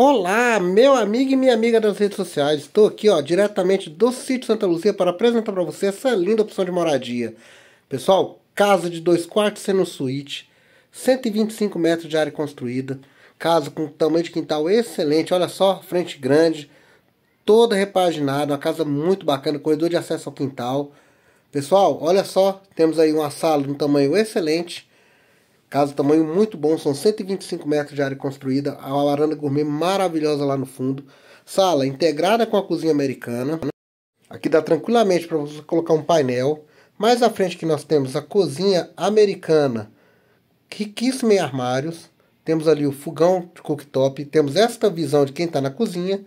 Olá, meu amigo e minha amiga das redes sociais. Estou aqui, ó, diretamente do sítio Santa Luzia para apresentar para você essa linda opção de moradia. Pessoal, casa de dois quartos sendo suíte, 125 metros de área construída, casa com tamanho de quintal excelente, olha só, frente grande, toda repaginada, uma casa muito bacana, corredor de acesso ao quintal. Pessoal, olha só, temos aí uma sala de um tamanho excelente, Casa tamanho muito bom, são 125 metros de área construída, a varanda gourmet maravilhosa lá no fundo. Sala integrada com a cozinha americana. Aqui dá tranquilamente para você colocar um painel. Mais à frente que nós temos a cozinha americana, riquíssima em armários. Temos ali o fogão de cooktop, temos esta visão de quem está na cozinha.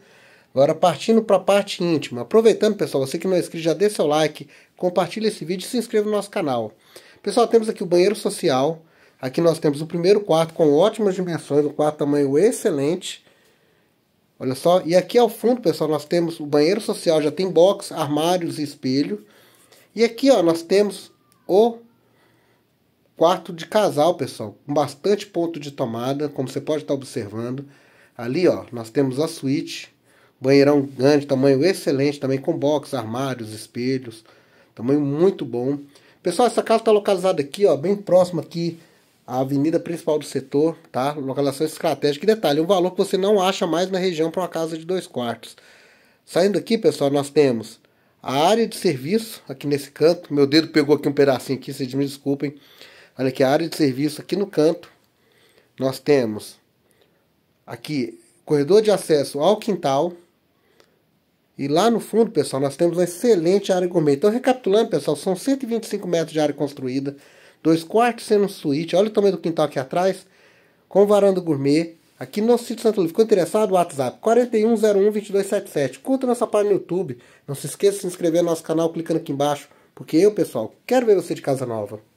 Agora partindo para a parte íntima. Aproveitando, pessoal, você que não é inscrito, já dê seu like, compartilhe esse vídeo e se inscreva no nosso canal. Pessoal, temos aqui o banheiro social Aqui nós temos o primeiro quarto com ótimas dimensões, um quarto tamanho excelente. Olha só, e aqui ao fundo, pessoal, nós temos o banheiro social, já tem box, armários e espelho. E aqui, ó, nós temos o quarto de casal, pessoal, com bastante ponto de tomada, como você pode estar observando. Ali, ó, nós temos a suíte, banheirão grande, tamanho excelente, também com box, armários, espelhos, tamanho muito bom. Pessoal, essa casa está localizada aqui, ó, bem próximo aqui a avenida principal do setor, tá? Localização estratégica. E detalhe, um valor que você não acha mais na região para uma casa de dois quartos. Saindo aqui, pessoal, nós temos a área de serviço, aqui nesse canto. Meu dedo pegou aqui um pedacinho aqui, vocês me desculpem. Olha aqui, a área de serviço aqui no canto. Nós temos aqui corredor de acesso ao quintal. E lá no fundo, pessoal, nós temos uma excelente área gourmet. Então, recapitulando, pessoal, são 125 metros de área construída. Dois quartos sendo suíte. Olha o tamanho do quintal aqui atrás. Com varanda gourmet. Aqui no sítio Santo Livre. Ficou interessado? WhatsApp 41012277. Curta nossa página no YouTube. Não se esqueça de se inscrever no nosso canal clicando aqui embaixo. Porque eu, pessoal, quero ver você de casa nova.